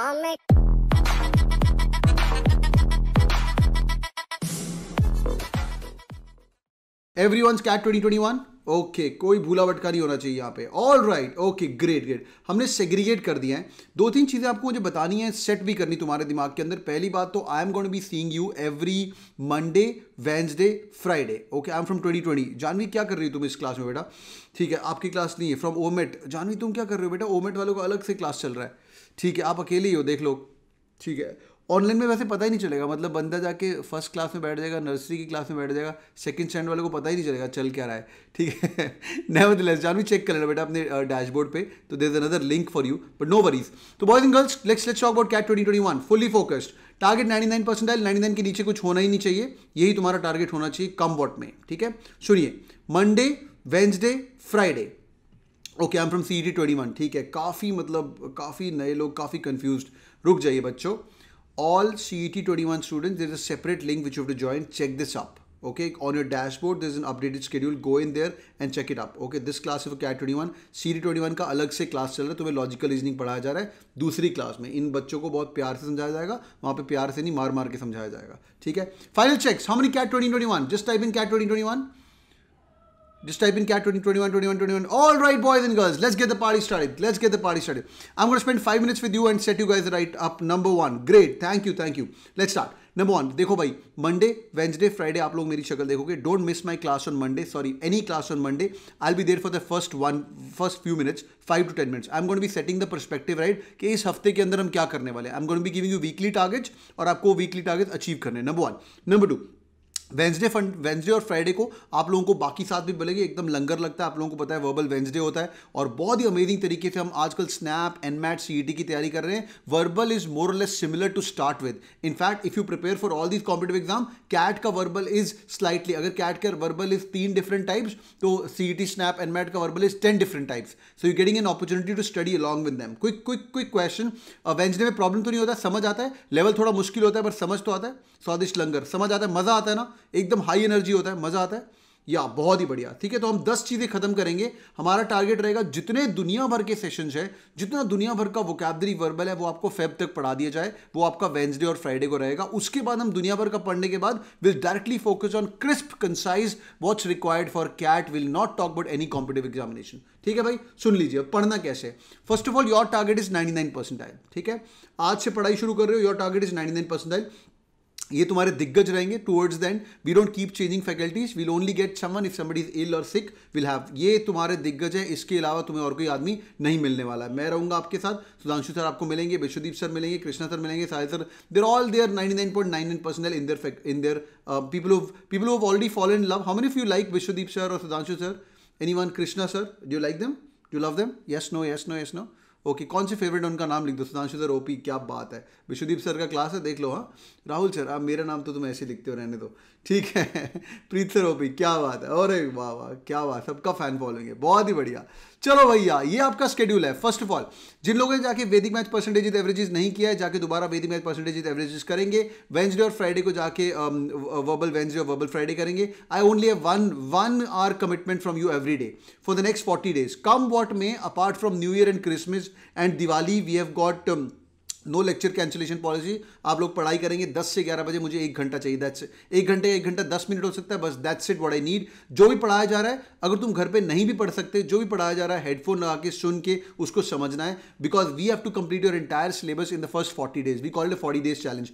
comic. Everyone CAT twenty twenty one okay कोई भूला भटका नहीं होना चाहिए यहाँ पे all right okay great great हमने सेग्रीगेट कर दिया है दो तीन चीज़ें आपको मुझे बतानी है सेट भी करनी तुम्हारे दिमाग के अंदर पहली बात तो I am going be seeing you every Monday Wednesday Friday okay I am from twenty twenty Janvi क्या कर रही हो तुम इस क्लास में बेटा ठीक है आपकी क्लास नहीं है फ्रॉम ओमेट जानवी तुम क्या कर रहे हो बेटा ओमेट e वालों का अलग से क्लास चल रहा है ठीक है आप अकेले ही हो देख लो ठीक है ऑनलाइन में वैसे पता ही नहीं चलेगा मतलब बंदा जाके फर्स्ट क्लास में बैठ जाएगा नर्सरी की क्लास में बैठ जाएगा सेकंड स्टैंड वाले को पता ही नहीं चलेगा चल क्या रहा है ठीक है नेवर लेस जान भी चेक कर लेना बेटा अपने डैशबोर्ड पे तो there is another link for you but no worries तो boys and girls let's let's talk about CAT twenty twenty one fully focused target ninety nine percent है नाइन्टी नाइन के नीचे कुछ होना ही नहीं चाहिए यही तुम्हारा टारगेट होना चाहिए कम वॉट में ठीक है सुनिए Monday Wednesday Friday okay I am from C D twenty one ठीक है काफ़ी मतलब काफ़ी नए लोग काफ़ी कन्फ्यूज रुक जाइए बच्चों all C T twenty one student there is a separate link which you to join check this up okay on your dashboard okay is an updated schedule go in there and check it up okay this class of CAT twenty one C D twenty one का अलग से class चल रहा है तुम्हें logical reasoning पढ़ाया जा रहा है दूसरी क्लास में इन बच्चों को बहुत प्यार से समझाया जाएगा वहाँ पे प्यार से नहीं मार मार के समझाया जाएगा ठीक है final checks how many CAT one just type in CAT one Just type in cat 20, 21, 21, 21. All right, boys and girls, let's get the party started. Let's get the party started. I'm going to spend five minutes with you and set you guys right up. Number one. Great. Thank you. Thank you. Let's start. Number one देखो भाई Monday Wednesday Friday आप लोग मेरी शक्ल देखोगे don't miss my class on Monday sorry any class on Monday I be there for the first one first few minutes five to ten minutes I am gonna be setting the perspective right कि इस हफ्ते के अंदर हम क्या करने वाले I am gonna be giving you weekly targets और आपको वीकली टारगेट्स अचीव करने number one number two Wednesday फंड वेंसडे और फ्राइडे को आप लोगों को बाकी साथ भी मिलेगी एकदम लंगर लगता है आप लोगों को पता है वर्बल वेंसडे होता है और बहुत ही अमेजिंग तरीके से हम आजकल स्नैप एनमैट सीईटी की तैयारी कर रहे हैं verbal is more less similar to start with in fact if you prepare for all this competitive exam CAT का वर्बल इज स्लाइटली अगर कैट का वर्बल इज तीन डिफरेंट टाइप्स तो सी ई स्नैप एनमैट का verbal is ten different types so you getting an opportunity to study along with them quick quick quick question Wednesday में problem तो नहीं होता समझ आता है लेवल थोड़ा मुश्किल होता है पर समझ तो आता है स्वादिष्ट लंगर समझ आता है मजा आता है ना एकदम हाई एनर्जी होता है मज़ा आता है या बहुत ही बढ़िया ठीक है तो हम दस चीज़ें खत्म करेंगे हमारा टारगेट रहेगा जितने दुनिया भर के सेशंस है जितना दुनिया भर का वोकैबरी वर्बल है वो आपको फेब तक पढ़ा दिया जाए वो आपका वेंसडे और फ्राइडे को रहेगा उसके बाद हम दुनिया भर का पढ़ने के बाद will directly focus on crisp concise what's required for CAT will not talk about any competitive examination ठीक है भाई सुन लीजिए पढ़ना कैसे first of all your target is ninety nine ठीक है आज से पढ़ाई शुरू कर रहे हो your target is ninety nine ये तुम्हारे दिग्गज रहेंगे towards the end we don't keep changing faculties will only get someone if somebody is इल और सिक विल हैव ये तुम्हारे दिग्गज है इसके अलावा तुम्हें और कोई आदमी नहीं मिलने वाला है मैं रहूंगा आपके साथ सुधांशु सर आपको मिलेंगे विश्वदीप सर मिलेंगे कृष्णा सर मिलेंगे Sahir sir there all there ninety nine point nine nine personal in there in there people people have already follow in love how if you like Vishwadeep sir और Sudhanshu sir any one Krishna sir do like them do love them yes no yes no yes no okay कौन से favourite उनका नाम लिख दो Sudhanshu sir OP क्या बात है विश्वदीप सर का क्लास है देख लो हाँ राहुल सर आप मेरा नाम तो तुम ऐसे लिखते हो रहने दो ठीक है प्रीत सर ओपी क्या बात है अरे वाह वाह क्या बात सबका फैन फॉलोइंग है बहुत ही बढ़िया चलो भैया ये आपका स्केड्यूल है फर्स्ट ऑफ ऑल जिन लोगों ने जाके वैदिक मैच परसेंटेज एवरेजेस नहीं किया है जाके दोबारा वैदिक मैच परसेंटेज एवरेजेस करेंगे वेंसडे और फ्राइडे को जाके वर्बल um, वेंसडे और वर्बल फ्राइडे करेंगे I only have one one R commitment from you every day for the next forty days come what may apart from new year and Christmas and Diwali we have got no lecture cancellation policy आप लोग पढ़ाई करेंगे दस से ग्यारह बजे मुझे एक घंटा चाहिए दैट्स एक घंटे एक घंटा दस मिनट हो सकता है बस that's it what I need जो भी पढ़ाया जा रहा है अगर तुम घर पे नहीं भी पढ़ सकते जो भी पढ़ाया जा रहा है हेडफोन लगा के सुन के उसको समझना है because we have to complete your entire syllabus in the first forty days we called forty days challenge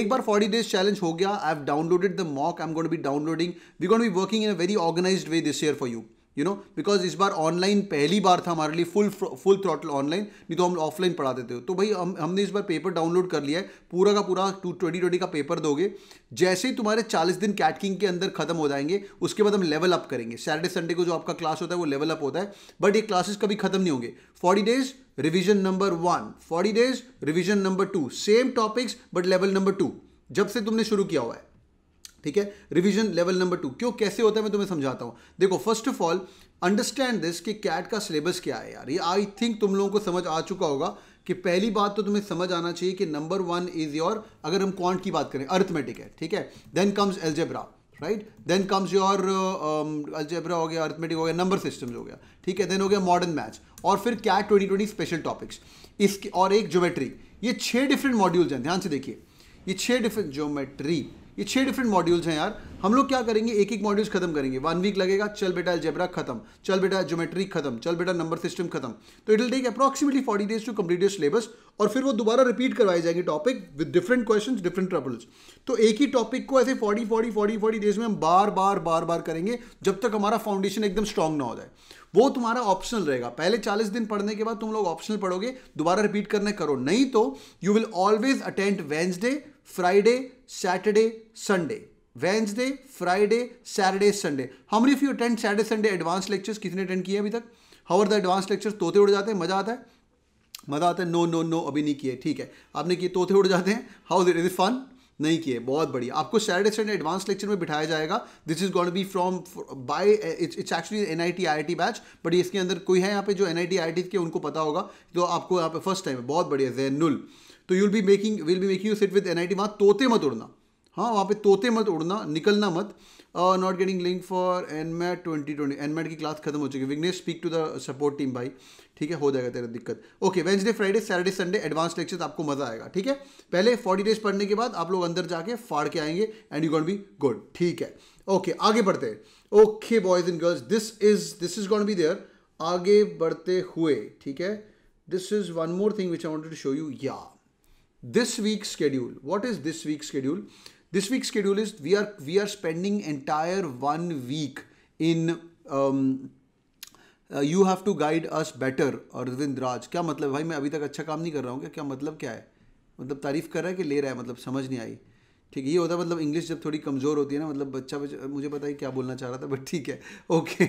एक बार फोर्टी डेज चैलेंज हो गया I have downloaded the mock I am got be downloading we got be working in a very organise way this year for you you know because इस बार online पहली बार था हमारे लिए फुल फुल थ्रॉटल ऑनलाइन नहीं तो हम offline पढ़ा देते हो तो भाई हम हमने इस बार पेपर डाउनलोड कर लिया है पूरा का पूरा टू ट्वेंटी ट्वेंटी का पेपर दोगे जैसे ही तुम्हारे चालीस दिन कैट किंग के अंदर खत्म हो जाएंगे उसके बाद हम लेवल अप करेंगे सैटरडे संडे को जो आपका क्लास होता है वो लेवल अप होता है बट ये क्लासेस कभी खत्म नहीं होंगे forty days revision number one forty days revision number two same topics but level number two जब से तुमने शुरू किया हुआ है ठीक है रिवीजन लेवल नंबर टू क्यों कैसे होता है मैं तुम्हें समझाता हूँ देखो first of all understand this कि कैट का सिलेबस क्या है यार ये आई थिंक तुम लोगों को समझ आ चुका होगा कि पहली बात तो तुम्हें समझ आना चाहिए कि नंबर वन इज योर अगर हम क्वांट की बात करें अर्थमेटिक है ठीक है then comes algebra right then comes your algebra हो गया अर्थमेटिक हो गया नंबर सिस्टम हो गया ठीक है देन हो गया मॉडर्न मैथ और फिर CAT twenty twenty special topics इसके और एक ज्योमेट्री ये छह डिफरेंट मॉड्यूल्स हैं ध्यान से देखिए ये छह डिफरेंट ज्योमेट्री ये छह डिफरेंट मॉड्यूल्स हैं यार हम लोग क्या करेंगे एक एक मॉड्यूल्स खत्म करेंगे वन वीक लगेगा चल बेटा जेबरा खत्म चल बेटा ज्योमेट्री खत्म चल बेटा नंबर सिस्टम खत्म तो it will take approximately forty days to complete your syllabus और फिर वो दोबारा रिपीट करवाए जाएंगे topic with different question different troubles तो एक ही टॉपिक को ऐसे forty forty forty forty days में हम बार बार बार बार करेंगे जब तक हमारा फाउंडेशन एकदम स्ट्रांग ना हो जाए वो तुम्हारा ऑप्शनल रहेगा पहले 40 दिन पढ़ने के बाद तुम लोग ऑप्शनल पढ़ोगे दोबारा रिपीट करने करो नहीं तो you will always attend Wednesday Friday Saturday Sunday Wednesday Friday Saturday Sunday how many of you attend Saturday Sunday advance lectures कितने अटेंड किए अभी तक how are the advance lectures तोते उड़ जाते हैं मजा आता है मजा आता है नो नो नो अभी नहीं किए ठीक है आपने किए तोते उड़ जाते हैं हाउ इट इज फन नहीं किए बहुत बढ़िया आपको सैटरडे संडे एडवांस लेक्चर में बिठाया जाएगा this is gonna be from by it's it's actually N I T I T batch but इसके अंदर कोई है यहाँ पे जो N I T I T के उनको पता होगा तो आपको यहाँ पे फर्स्ट टाइम है बहुत बढ़िया जैनुल तो you'll be making will be making you sit with N I T वहाँ तोते मत उड़ना हाँ वहाँ पे तोते मत उड़ना निकलना मत not getting link for NMAT twenty twenty NMAT की क्लास खत्म हो चुकी है Vignesh speak to the support team भाई ठीक है हो जाएगा तेरा दिक्कत okay Wednesday Friday Saturday Sunday advance lecture आपको मजा आएगा ठीक है पहले फोर्टी डेज पढ़ने के बाद आप लोग अंदर जाके फाड़ के आएंगे and you gonna be good ठीक है ओके okay, आगे बढ़ते हैं okay boys and girls this is this is gonna be there आगे बढ़ते हुए ठीक है this is one more thing which I wanted to show you या this week's schedule what is this week's schedule this week's schedule is we are we are spending entire one week in um, uh, you have to guide us better arvind raj kya matlab bhai main abhi tak acha kaam nahi kar raha hu kya kya matlab kya hai मतलब तारीफ कर रहा है कि ले रहा है मतलब समझ नहीं आई ठीक है ये होता है मतलब इंग्लिश जब थोड़ी कमज़ोर होती है ना मतलब बच्चा बच्चा मुझे पता है क्या बोलना चाह रहा था बट ठीक है okay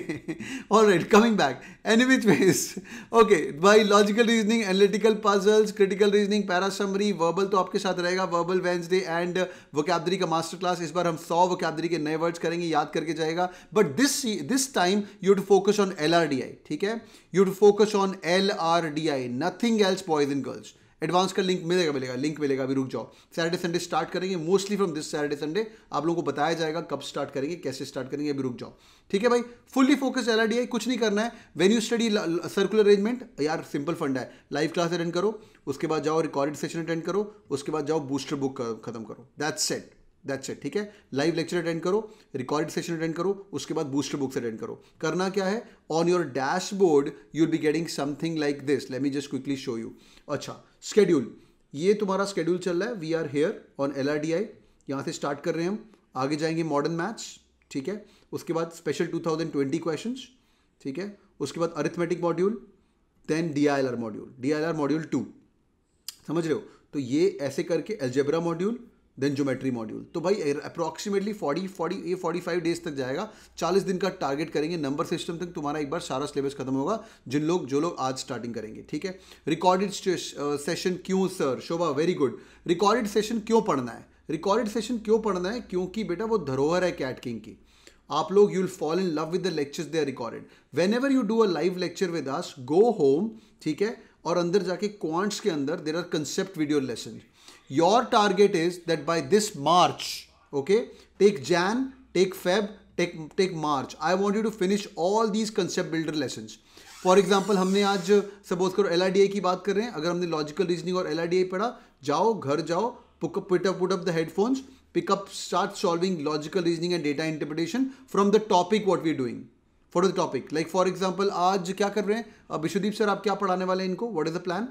all right coming back any which ways okay by logical reasoning analytical puzzles critical reasoning para summary verbal तो आपके साथ रहेगा वर्बल वेंसडे एंड वोकैबरी का मास्टर क्लास इस बार हम सौ वोकैबरी के नए वर्ड्स करेंगे याद करके जाएगा but this this time you to focus on L R D I ठीक है you to focus on L R D I nothing else boys and girls advance का लिंक मिलेगा मिलेगा लिंक मिलेगा अभी रुक जाओ सैटरडे संडे स्टार्ट करेंगे mostly from this Saturday Sunday आप लोगों को बताया जाएगा कब स्टार्ट करेंगे कैसे स्टार्ट करेंगे अभी रुक जाओ ठीक है भाई फुल्ली फोकस एल कुछ नहीं करना है when you study circular arrangement यार सिंपल फंड है लाइव क्लास अटेंड करो उसके बाद जाओ रिकॉर्डेड सेशन अटेंड करो उसके बाद जाओ बूस्टर बुक खत्म करो दैट्स सेट दैट्स इट ठीक है लाइव लेक्चर अटेंड करो रिकॉर्डेड सेशन अटेंड करो उसके बाद बूस्टर बुक्स अटेंड करो करना क्या है on your dashboard you be getting something like this let me just quickly show you अच्छा स्केड्यूल ये तुम्हारा स्केड्यूल चल रहा है we are here on L R D I यहाँ से स्टार्ट कर रहे हैं हम आगे जाएंगे मॉडर्न मैथ्स ठीक है उसके बाद special two thousand twenty question ठीक है उसके बाद arithmetic module then D I L R module D I L R module two समझ रहे हो तो ये ऐसे करके algebra module then geometry module तो भाई approximately forty forty a forty five days तक जाएगा चालीस दिन का टारगेट करेंगे नंबर सिस्टम तक तुम्हारा एक बार सारा सिलेबस खत्म होगा जिन लोग जो लोग आज स्टार्टिंग करेंगे ठीक है रिकॉर्डेड सेशन क्यों sir Shobha very good recorded session क्यों पढ़ना है रिकॉर्डेड सेशन क्यों पढ़ना है क्योंकि बेटा वो धरोहर है कैट किंग की आप लोग you will fall in love with the lectures they are recorded whenever you do a live lecture with us go home ठीक है और अंदर जाके क्वांट्स के अंदर there are concept video lesson your target is that by this March, okay, take Jan, take Feb, take, take March. I want you to finish all these concept builder lessons. For example हमने आज suppose करो L की बात कर रहे हैं अगर हमने लॉजिकल रीजनिंग और एल पढ़ा जाओ घर जाओ put up put up the headphones pick up start solving logical reasoning and data interpretation from the topic what we're doing for the topic like for example आज क्या कर रहे हैं विश्वदीप सर आप क्या पढ़ाने वाले हैं इनको what is the plan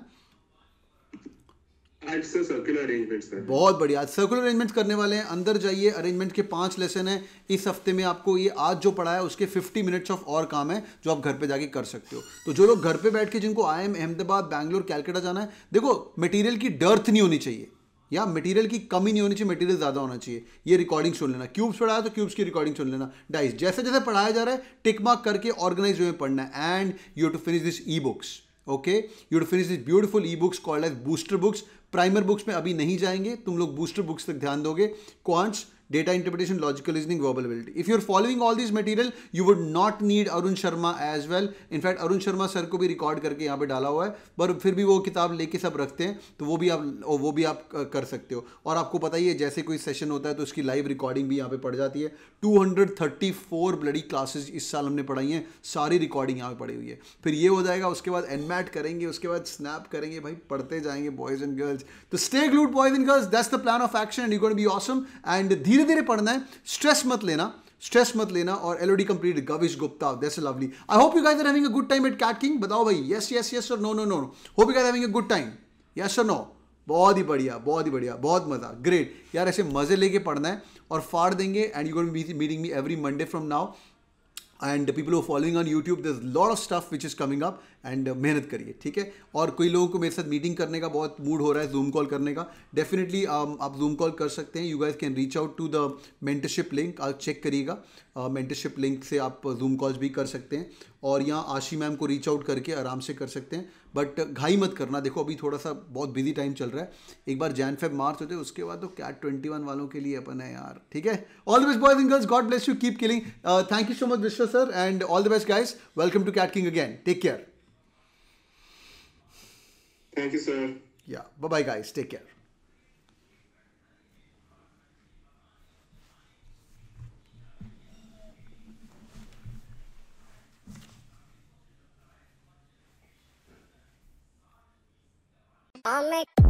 बहुत बढ़िया सर्कुलर अरेंजमेंट करने वाले हैं अंदर जाइए अरेंजमेंट के पांच लेसन हैं इस हफ्ते में आपको ये आज जो पढ़ा है उसके 50 मिनट्स ऑफ और काम है जो आप घर पे जाके कर सकते हो तो जो लोग घर पे बैठ के जिनको आई एम अहमदाबाद बैंगलोर कैलकाटा जाना है देखो मटेरियल की डर्थ नहीं होनी चाहिए या मटेरियल की कमी नहीं होनी चाहिए मटेरियल ज़्यादा होना चाहिए ये रिकॉर्डिंग सुन लेना क्यूब्स पढ़ाया तो क्यूब्स की रिकॉर्डिंग सुन लेना डाइस जैसे जैसे पढ़ाया जा रहा है टिक मार्क करके ऑर्गेनाइज वे में पढ़ना है and you to finish this e books okay you would finish this beautiful e books called edge booster books primer books में अभी नहीं जाएंगे तुम लोग बूस्टर बुक्स तक ध्यान दोगे quants data interpretation, logical reasoning, verbal ability. If you're following all these material, you would not need Arun Sharma as well. In fact Arun Sharma sir को भी रिकॉर्ड करके यहाँ पे डाला हुआ है पर फिर भी वो किताब लेके सब रखते हैं तो वो भी आप वो भी आप कर सकते हो और आपको पता ही है जैसे कोई सेशन होता है तो उसकी लाइव रिकॉर्डिंग भी यहाँ पे पड़ जाती है 234 ब्लडी क्लासेस इस साल हमने पढ़ाई हैं सारी रिकॉर्डिंग यहाँ पे पड़ी हुई है फिर ये हो जाएगा उसके बाद एनमैट करेंगे उसके बाद स्नैप करेंगे भाई पढ़ते जाएंगे बॉयज़ एंड गर्ल्स तो stay glued boys and girls that's the plan of action you got be awesome and धीरे धीरे धीरे पढ़ना है स्ट्रेस मत लेना स्ट्रेस मत लेना और LOD complete Gavish Gupta that's lovely I hope you guys are having a good time at CAT king बताओ भाई यस यस यस और no no no hope you guys having a good time yes और no बहुत ही बढ़िया बहुत ही बढ़िया बहुत मज़ा ग्रेट यार ऐसे मज़े लेके पढ़ना है और फाड़ देंगे and you got meeting me every Monday from now and the people following on YouTube this lot of stuff which is coming up and मेहनत करिए ठीक है और कोई लोगों को मेरे साथ मीटिंग करने का बहुत मूड हो रहा है जूम कॉल करने का डेफिनेटली um, आप जूम कॉल कर सकते हैं you guys can reach out to the mentorship link आप चेक करिएगा मेंटरशिप uh, लिंक से आप जूम कॉल्स भी कर सकते हैं और यहाँ आशी मैम को रीच आउट करके आराम से कर सकते हैं बट uh, घाई मत करना देखो अभी थोड़ा सा बहुत बिजी टाइम चल रहा है एक बार जैन फेब मार्च होते उसके बाद तो कैट ट्वेंटी वन वालों के लिए अपन है यार ठीक है all the best boys and girls god bless you keep killing thank you so much Vishwa sir and all the best guys welcome to CAT king again take care thank you sir yeah bye guys take care I'll make